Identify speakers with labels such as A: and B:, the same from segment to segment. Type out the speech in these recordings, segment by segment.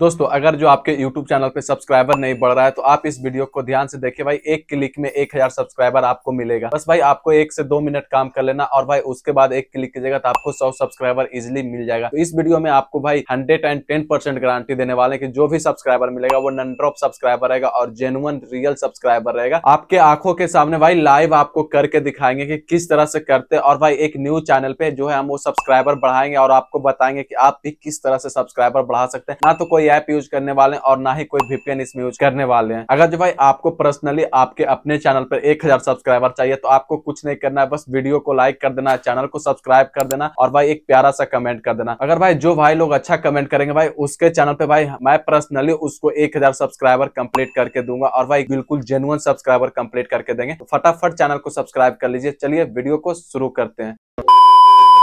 A: दोस्तों अगर जो आपके YouTube चैनल पे सब्सक्राइबर नहीं बढ़ रहा है तो आप इस वीडियो को ध्यान से देखिए भाई एक क्लिक में एक हजार सब्सक्राइबर आपको मिलेगा बस भाई आपको एक से दो मिनट काम कर लेना और भाई उसके बाद एक क्लिक कीजिएगा तो आपको सौ सब्सक्राइबर इजिली मिल जाएगा तो इस वीडियो में आपको भाई hundred and ten percent guarantee देने वाले की जो भी सब्सक्राइबर मिलेगा वो नन ड्रॉप सब्सक्राइबर रहेगा और जेनुअन रियल सब्सक्राइबर रहेगा आपके आंखों के सामने भाई लाइव आपको करके दिखाएंगे की किस तरह से करते और भाई एक न्यूज चैनल पे जो है हम वो सब्सक्राइबर बढ़ाएंगे और आपको बताएंगे की आप भी किस तरह से सब्सक्राइबर बढ़ा सकते हैं ना तो कोई कोई ऐप यूज करने वाले हैं और ना ही कोई वीपीएन इसमें यूज करने वाले हैं अगर जो भाई आपको पर्सनली आपके अपने चैनल पर एक हजार सब्सक्राइबर चाहिए तो आपको कुछ नहीं करना है बस वीडियो को लाइक कर देना चैनल को सब्सक्राइब कर देना और भाई एक प्यारा सा कमेंट कर देना अगर भाई जो भाई लोग अच्छा कमेंट करेंगे भाई उसके चैनल पे भाई मैं पर्सनली उसको एक सब्सक्राइबर कम्प्लीट करके दूंगा और भाई बिल्कुल जेनुअन सब्सक्राइबर कम्प्लीट करके देंगे तो फटाफट चैनल को सब्सक्राइब कर लीजिए चलिए वीडियो को शुरू करते हैं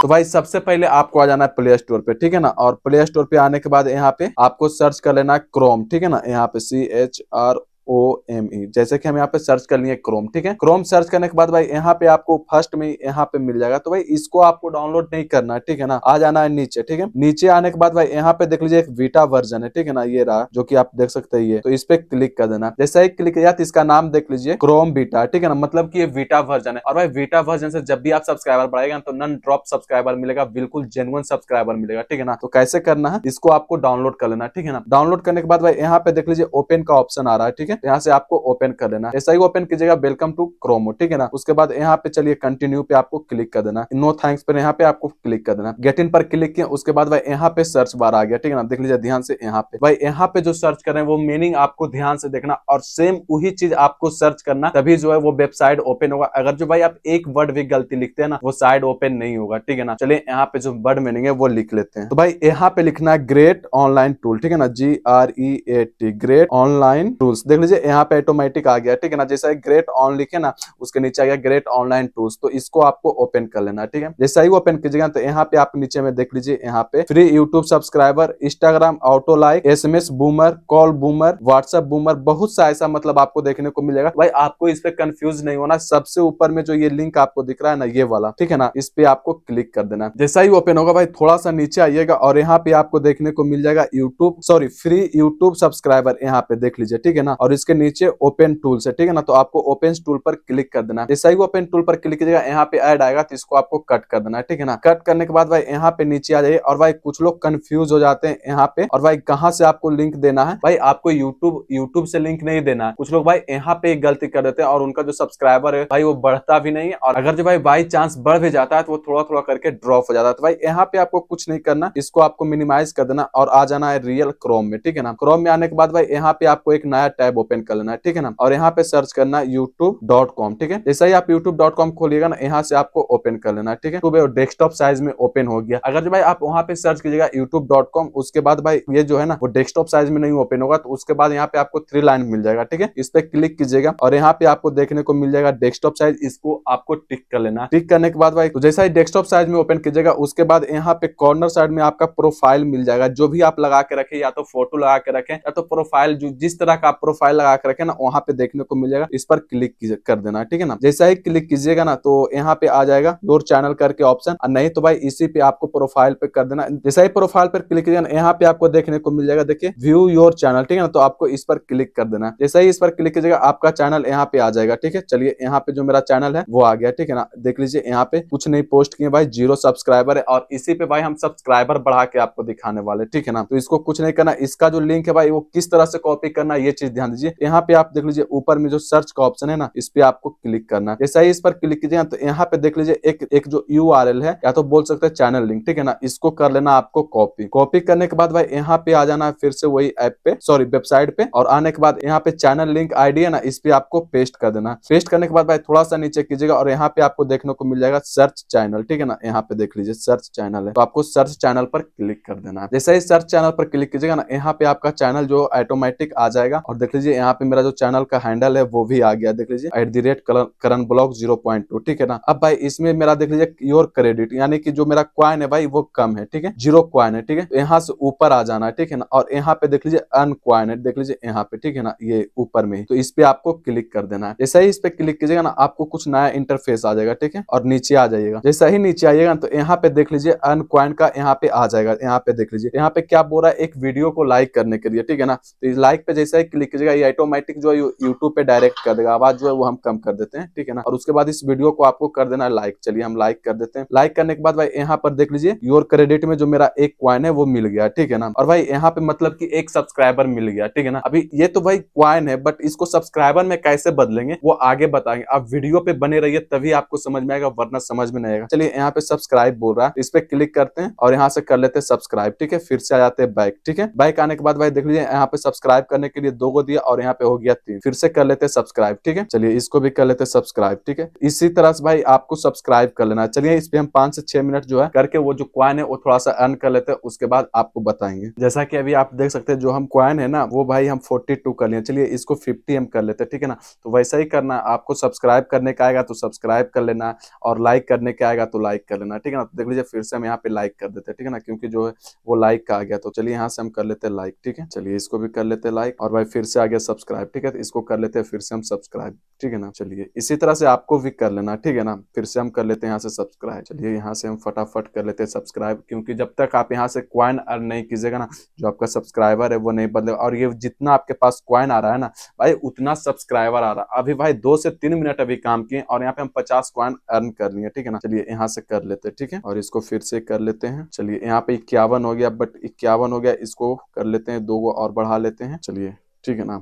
A: तो भाई सबसे पहले आपको आ जाना है प्ले स्टोर पे ठीक है ना और प्ले स्टोर पे आने के बाद यहाँ पे आपको सर्च कर लेना क्रोम ठीक है ना यहाँ पे C H R O M E जैसे कि हम यहाँ पे सर्च कर लिए क्रोम ठीक है क्रोम सर्च करने के बाद भाई यहाँ पे आपको फर्स्ट में यहाँ पे मिल जाएगा तो भाई इसको आपको डाउनलोड नहीं करना है ठीक है ना आ जाना है नीचे ठीक है नीचे आने के बाद भाई यहाँ पे देख लीजिए एक वीटा वर्जन है ठीक है ना ये रहा जो की आप देख सकते हैं ये तो इस पे क्लिक कर देना जैसे ही क्लिक किया तो इसका नाम देख लीजिए क्रोम बीटा ठीक है ना मतलब की ये वीटा वर्जन है और भाई वीटा वर्जन से जब भी आप सब्सक्राइबर बढ़ाएगा तो नन ड्रॉप सब्सक्राइबर मिलेगा बिल्कुल जेनुअन सब्सक्राइबर मिलेगा ठीक है ना तो कैसे करना है इसको आपको डाउनलोड कर लेना ठीक है ना डाउनलोड करने के बाद भाई यहाँ पे देख लीजिए ओपन का ऑप्शन आ रहा है ठीक है है तो यहाँ से आपको ओपन कर देना ऐसा ही ओपन कीजिएगा वेलकम टू क्रोमो ठीक है ना उसके बाद यहाँ पे चलिए कंटिन्यू पे आपको क्लिक कर देना नो थैंक्स पर यहाँ पे आपको क्लिक कर देना गेट इन पर क्लिक किया उसके बाद भाई यहाँ पे सर्च बार आ गया ठीक है ना देख लीजिए ध्यान से यहाँ पे भाई यहाँ पे जो सर्च कर रहे हैं वो मीनिंग आपको ध्यान से देखना और सेम वही चीज आपको सर्च करना तभी जो है वो वेबसाइट ओपन होगा अगर जो भाई आप एक वर्ड भी गलती लिखते हैं ना वो साइड ओपन नहीं होगा ठीक है ना चलिए यहाँ पे जो वर्ड मीनिंग है वो लिख लेते हैं तो भाई यहाँ पे लिखना है ग्रेट ऑनलाइन टूल ठीक है ना G R E A T great online tools देख लीजिए यहाँ पे ऑटोमेटिक आ गया ठीक है ना जैसा ग्रेट ऑन लिखे ना उसके नीचे आ गया ग्रेट ऑनलाइन टूल्स तो इसको आपको ओपन कर लेना ठीक है जैसा ही ओपन कीजिएगा तो यहाँ पे आप नीचे में देख लीजिए यहाँ पे free YouTube subscriber Instagram auto like S bomber call bomber WhatsApp bomber बहुत सा ऐसा मतलब आपको देखने को मिलेगा भाई आपको इस पे कंफ्यूज नहीं होना सबसे ऊपर में जो ये लिंक आपको दिख रहा है ना ये वाला ठीक है ना इस पे आपको क्लिक कर देना जैसा ही ओपन होगा भाई थोड़ा सा नीचे आइएगा और यहाँ पे आपको देखने को मिल जाएगा YouTube sorry free YouTube subscriber यहाँ पे देख लीजिए ठीक है ना और और इसके नीचे ओपन टूल से ठीक है ना तो आपको ओपन टूल पर क्लिक कर देना जैसा ही ओपन टूल पर क्लिक कीजिएगा यहाँ पे एड आएगा तो इसको आपको कट कर देना ठीक है ना कट करने के बाद भाई यहाँ पे नीचे आ जाइए और भाई कुछ लोग कंफ्यूज हो जाते हैं यहाँ पे और भाई कहाँ से आपको लिंक देना है भाई आपको यूट्यूब यूट्यूब से लिंक नहीं देना है कुछ लोग भाई यहाँ पे गलती कर देते हैं और उनका जो सब्सक्राइबर है भाई वो बढ़ता भी नहीं और अगर जो भाई बाई चांस बढ़ भी जाता है तो वो थोड़ा थोड़ा करके ड्रॉप हो जाता है तो भाई यहाँ पे आपको कुछ नहीं करना इसको आपको मिनिमाइज कर देना और आ जाना है रियल क्रोम में ठीक है ना क्रोम में आने के बाद भाई यहाँ पे आपको एक नया टैब ओपन कर लेना है ठीक है ना और यहाँ पे सर्च करना youtube.com ठीक है जैसा ही आप youtube.com खोलिएगा ना यहाँ से आपको ओपन कर लेना ठीक है तो भाई डेस्कटॉप साइज में ओपन हो गया अगर भाई आप वहाँ पे सर्च कीजिएगा youtube.com उसके बाद भाई ये जो है ना वो डेस्कटॉप साइज में नहीं ओपन होगा तो उसके बाद यहाँ पे आपको थ्री लाइन मिल जाएगा ठीक है इस पे क्लिक कीजिएगा और यहाँ पे आपको देखने को मिल जाएगा डेस्कटॉप साइज इसको आपको टिक कर लेना टिक करने के बाद भाई तो जैसा ही डेस्कटॉप साइज में ओपन कीजिएगा उसके बाद यहाँ पे कॉर्नर साइड में आपका प्रोफाइल मिल जाएगा जो भी आप लगा के रखे या तो फोटो लगा के रखें या तो प्रोफाइल जिस तरह का प्रोफाइल प्रोफाइल लगा कर रखे ना वहाँ पे देखने को मिलेगा इस पर क्लिक कर देना ठीक है ना जैसा ही क्लिक कीजिएगा ना तो यहाँ पे आ जाएगा योर चैनल करके ऑप्शन नहीं तो भाई इसी पे आपको प्रोफाइल पे कर देना जैसा ही प्रोफाइल पर क्लिक कीजिएगा यहाँ पे आपको देखने को मिल जाएगा देखिए व्यू योर चैनल ठीक है ना तो आपको इस पर क्लिक कर देना जैसा ही इस पर क्लिक कीजिएगा आपका चैनल यहाँ पे आ जाएगा ठीक है चलिए यहाँ पे जो मेरा चैनल है वो आ गया ठीक है ना देख लीजिए यहाँ पे कुछ नहीं पोस्ट किए भाई जीरो सब्सक्राइबर है और इसी पे भाई हम सब्सक्राइबर बढ़ा के आपको दिखाने वाले ठीक है ना तो इसको कुछ नहीं करना इसका जो लिंक है भाई वो किस तरह से कॉपी करना ये चीज ध्यान दीजिए लीजिए यहाँ पे आप देख लीजिए ऊपर में जो सर्च का ऑप्शन है ना इस पे आपको क्लिक करना जैसा ही इस पर क्लिक कीजिए तो यहाँ पे देख लीजिए एक एक जो यू है या तो बोल सकते हैं चैनल लिंक ठीक है ना इसको कर लेना आपको कॉपी कॉपी करने के बाद भाई यहाँ पे आ जाना फिर से वही ऐप पे सॉरी वेबसाइट पे और आने के बाद यहाँ पे चैनल लिंक आईडी है ना इस पे आपको पेस्ट कर देना पेस्ट करने के बाद भाई थोड़ा सा नीचे कीजिएगा और यहाँ पे आपको देखने को मिल जाएगा सर्च चैनल ठीक है ना यहाँ पे देख लीजिए सर्च चैनल है तो आपको सर्च चैनल पर क्लिक कर देना जैसे ही सर्च चैनल पर क्लिक कीजिएगा ना यहाँ पे आपका चैनल जो ऑटोमेटिक आ जाएगा और देख लीजिए लीजिए यहाँ पे मेरा जो चैनल का हैंडल है वो भी आ गया देख लीजिए at the rate current block zero point two ठीक है ना अब भाई इसमें मेरा देख लीजिए योर क्रेडिट यानी कि जो मेरा क्वाइन है भाई वो कम है ठीक है जीरो क्वाइन है ठीक है यहाँ से ऊपर आ जाना है ठीक है ना और यहाँ पे देख लीजिए अन क्वाइन है देख लीजिए यहाँ पे ठीक है ना ये ऊपर में तो इस पे आपको क्लिक कर देना है जैसे ही इस पे क्लिक कीजिएगा ना आपको कुछ नया इंटरफेस आ जाएगा ठीक है और नीचे आ जाइएगा जैसा ही नीचे आइएगा तो यहाँ पे देख लीजिए अन क्वाइन का यहाँ पे आ जाएगा यहाँ पे देख लीजिए यहाँ पे क्या बोल रहा है एक वीडियो को लाइक करने के लिए ठीक है ना तो लाइक पे जैसा ही क्लिक कीजिएगा ही ऑटोमेटिक जो है यूट्यूब पे डायरेक्ट कर देगा आवाज जो है वो हम कम कर देते हैं ठीक है ना और उसके बाद इस वीडियो को आपको कर देना लाइक चलिए हम लाइक कर देते हैं लाइक करने के बाद भाई यहाँ पर देख लीजिए योर क्रेडिट में जो मेरा एक क्वाइन है वो मिल गया ठीक है ना और भाई यहाँ पे मतलब की एक सब्सक्राइबर मिल गया ठीक है ना अभी ये तो भाई क्वाइन है बट इसको सब्सक्राइबर में कैसे बदलेंगे वो आगे बताएंगे आप वीडियो पे बने रहिए तभी आपको समझ में आएगा वरना समझ में नहीं आएगा चलिए यहाँ पे सब्सक्राइब बोल रहा है इस पे क्लिक करते हैं और यहाँ से कर लेते हैं सब्सक्राइब ठीक है फिर से आ जाते हैं बाइक ठीक है बाइक आने के बाद भाई देख लीजिए यहाँ पे सब्सक्राइब करने के लिए दो को दिया और और यहाँ पे हो गया तीन फिर से कर लेते हैं सब्सक्राइब ठीक है चलिए इसको भी कर लेते हैं सब्सक्राइब ठीक है इसी तरह से भाई आपको सब्सक्राइब कर लेना चलिए इस पे हम पांच से छह मिनट जो है करके वो जो क्वाइन है वो थोड़ा सा अर्न कर लेते हैं उसके बाद आपको बताएंगे जैसा की अभी आप देख सकते हैं जो हम क्वाइन है ना वो भाई हम फोर्टी कर लिए चलिए इसको फिफ्टी हम कर लेते हैं ठीक है ना तो वैसा ही करना आपको सब्सक्राइब करने का आएगा तो सब्सक्राइब कर लेना और लाइक करने का आएगा तो लाइक कर लेना ठीक है ना तो देख लीजिए फिर से हम यहाँ पे लाइक कर देते हैं ठीक है ना क्योंकि जो है वो लाइक का आ गया तो चलिए यहाँ से हम कर लेते हैं लाइक ठीक है चलिए इसको भी कर लेते हैं लाइक और भाई फिर से आगे गया सब्सक्राइब ठीक है तो इसको कर लेते हैं फिर से हम सब्सक्राइब ठीक है ना चलिए इसी तरह से आपको भी कर लेना ठीक है ना फिर से हम कर लेते हैं यहाँ से सब्सक्राइब चलिए यहाँ से हम फटाफट कर लेते हैं सब्सक्राइब क्योंकि जब तक आप यहाँ से क्वाइन अर्न नहीं कीजिएगा ना जो आपका सब्सक्राइबर है वो नहीं बदले और ये जितना आपके पास क्वाइन आ रहा है ना भाई उतना सब्सक्राइबर आ रहा है अभी भाई दो से तीन मिनट अभी काम किए और यहाँ पे हम पचास क्वाइन अर्न कर लिए ठीक है ना चलिए यहाँ से कर लेते हैं ठीक है और इसको फिर से कर लेते हैं चलिए यहाँ पे इक्यावन हो गया बट इक्यावन हो गया इसको कर लेते हैं दो और बढ़ा लेते हैं चलिए ठीक है ना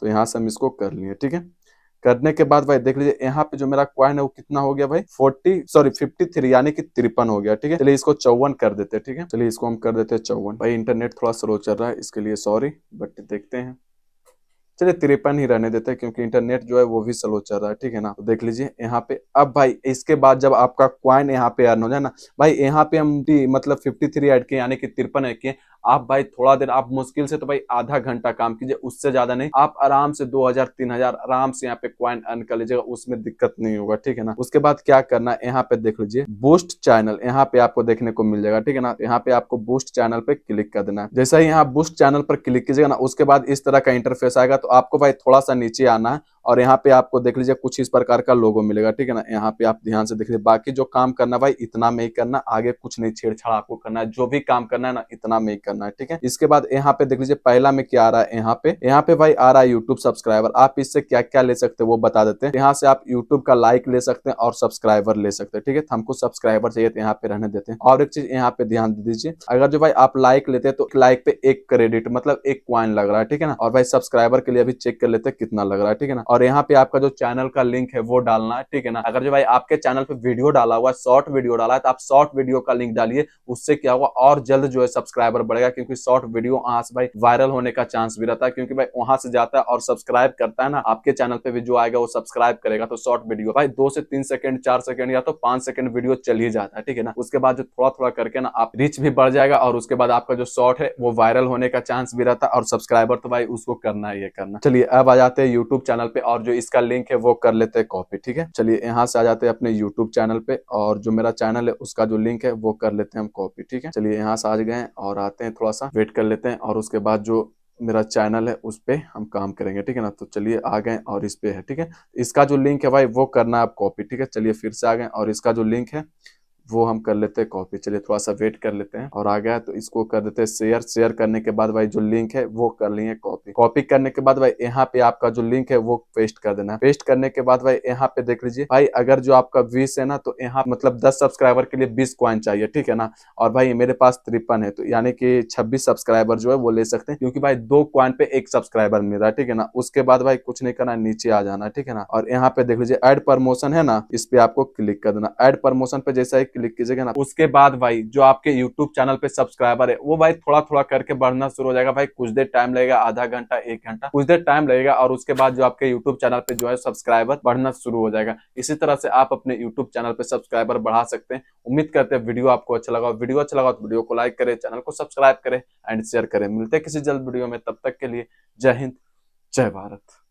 A: तो यहाँ से हम इसको कर लिए ठीक है करने के बाद भाई देख लीजिए यहाँ पे जो मेरा क्वाइन है वो कितना हो गया भाई फोर्टी सॉरी फिफ्टी थ्री यानी कि तिरपन हो गया ठीक है चलिए इसको चौवन कर देते हैं ठीक है चलिए इसको हम कर देते हैं चौवन भाई इंटरनेट थोड़ा स्लो चल रहा है इसके लिए सॉरी बट देखते हैं चलिए तिरपन ही रहने देते हैं क्योंकि इंटरनेट जो है वो भी स्लो चल रहा है ठीक है ना तो देख लीजिए यहाँ पे अब भाई इसके बाद जब आपका क्वाइन यहाँ पे अर्न हो जाए ना भाई यहाँ पे हम मतलब फिफ्टी थ्री एड किए यानी कि तिरपन एड किए आप भाई थोड़ा देर आप मुश्किल से तो भाई आधा घंटा काम कीजिए उससे ज्यादा नहीं आप आराम से दो हजार तीन हजार आराम से यहाँ पे क्वाइन अर्न कर लीजिएगा उसमें दिक्कत नहीं होगा ठीक है ना उसके बाद क्या करना है यहाँ पे देख लीजिए बूस्ट चैनल यहाँ पे आपको देखने को मिल जाएगा ठीक है ना तो यहाँ पे आपको बूस्ट चैनल पे क्लिक कर देना है जैसा ही यहाँ बूस्ट चैनल पर क्लिक कीजिएगा ना उसके बाद इस तरह का इंटरफेस आएगा तो तो आपको भाई थोड़ा सा नीचे आना है और यहाँ पे आपको देख लीजिए कुछ इस प्रकार का लोगो मिलेगा ठीक है ना यहाँ पे आप ध्यान से देख लीजिए बाकी जो काम करना भाई इतना में ही करना आगे कुछ नहीं छेड़छाड़ आपको करना है जो भी काम करना है ना इतना में ही करना है ठीक है इसके बाद यहाँ पे देख लीजिए पहला में क्या आ रहा है यहाँ पे यहाँ पे भाई आ रहा है यूट्यूब सब्सक्राइबर आप इससे क्या क्या ले सकते हैं वो बता देते हैं यहाँ से आप यूट्यूब का लाइक ले सकते हैं और सब्सक्राइबर ले सकते हैं ठीक है तो हमको सब्सक्राइबर चाहिए तो यहाँ पे रहने देते हैं और एक चीज यहाँ पे ध्यान दीजिए अगर जो भाई आप लाइक लेते हैं तो लाइक पे एक क्रेडिट मतलब एक क्वाइन लग रहा है ठीक है ना और भाई सब्सक्राइबर के लिए अभी चेक कर लेते हैं कितना लग रहा है ठीक है ना और यहाँ पे आपका जो चैनल का लिंक है वो डालना है ठीक है ना अगर जो भाई आपके चैनल पे वीडियो डाला हुआ है शॉर्ट वीडियो डाला है तो आप शॉर्ट वीडियो का लिंक डालिए उससे क्या हुआ और जल्द जो है सब्सक्राइबर बढ़ेगा क्योंकि शॉर्ट वीडियो वहां से भाई वायरल होने का चांस भी रहता है क्योंकि भाई वहां से जाता है और सब्सक्राइब करता है ना आपके चैनल पे भी जो आएगा वो सब्सक्राइब करेगा तो शॉर्ट वीडियो भाई दो से तीन सेकंड चार सेकंड या तो पांच सेकंड वीडियो चल ही जाता है ठीक है ना उसके बाद जो थोड़ा थोड़ा करके ना आप रीच भी बढ़ जाएगा और उसके बाद आपका जो शॉर्ट है वो वायरल होने का चांस भी रहता है और सब्सक्राइबर तो भाई उसको करना ही है करना चलिए अब आ जाते हैं यूट्यूब चैनल पे और जो इसका लिंक है वो कर लेते हैं कॉपी ठीक है चलिए यहाँ से आ जाते हैं अपने यूट्यूब चैनल पे और जो मेरा चैनल है उसका जो लिंक है वो कर लेते हैं हम कॉपी ठीक है चलिए यहाँ से आ गए और आते हैं थोड़ा सा वेट कर लेते हैं और उसके बाद जो मेरा चैनल है उस पर हम काम करेंगे ठीक है ना तो चलिए आ गए और इस पे है ठीक है इसका जो लिंक है भाई वो करना है आप कॉपी ठीक है चलिए फिर से आ गए और इसका जो लिंक है वो हम कर लेते हैं कॉपी चलिए थोड़ा सा वेट कर लेते हैं और आ गया तो इसको कर देते हैं शेयर शेयर करने के बाद भाई जो लिंक है वो कर लिए कॉपी कॉपी करने के बाद भाई यहाँ पे आपका जो लिंक है वो पेस्ट कर देना पेस्ट करने के बाद भाई यहाँ पे देख लीजिए भाई अगर जो आपका बीस है ना तो यहाँ मतलब दस सब्सक्राइबर के लिए बीस क्वाइन चाहिए ठीक है ना और भाई मेरे पास तिरपन है तो यानी कि छब्बीस सब्सक्राइबर जो है वो ले सकते हैं क्योंकि भाई दो क्वाइन पे एक सब्सक्राइबर मिल रहा है ठीक है ना उसके बाद भाई कुछ नहीं करना नीचे आ जाना ठीक है ना और यहाँ पे देख लीजिए एड प्रमोशन है ना इस पे आपको क्लिक कर देना एड प्रमोशन पे जैसा ही क्लिक कीजिएगा ना उसके बाद भाई जो आपके यूट्यूब चैनल पे सब्सक्राइबर है वो भाई थोड़ा थोड़ा करके बढ़ना शुरू हो जाएगा भाई कुछ देर टाइम लगेगा आधा घंटा एक घंटा कुछ देर टाइम लगेगा और उसके बाद जो आपके यूट्यूब चैनल पे जो है सब्सक्राइबर बढ़ना शुरू हो जाएगा इसी तरह से आप अपने यूट्यूब चैनल पे सब्सक्राइबर बढ़ा सकते हैं उम्मीद करते हैं वीडियो आपको अच्छा लगा वीडियो अच्छा लगा तो वीडियो को लाइक करें चैनल को सब्सक्राइब करें एंड शेयर करें मिलते हैं किसी जल्द वीडियो में तब तक के लिए जय हिंद जय भारत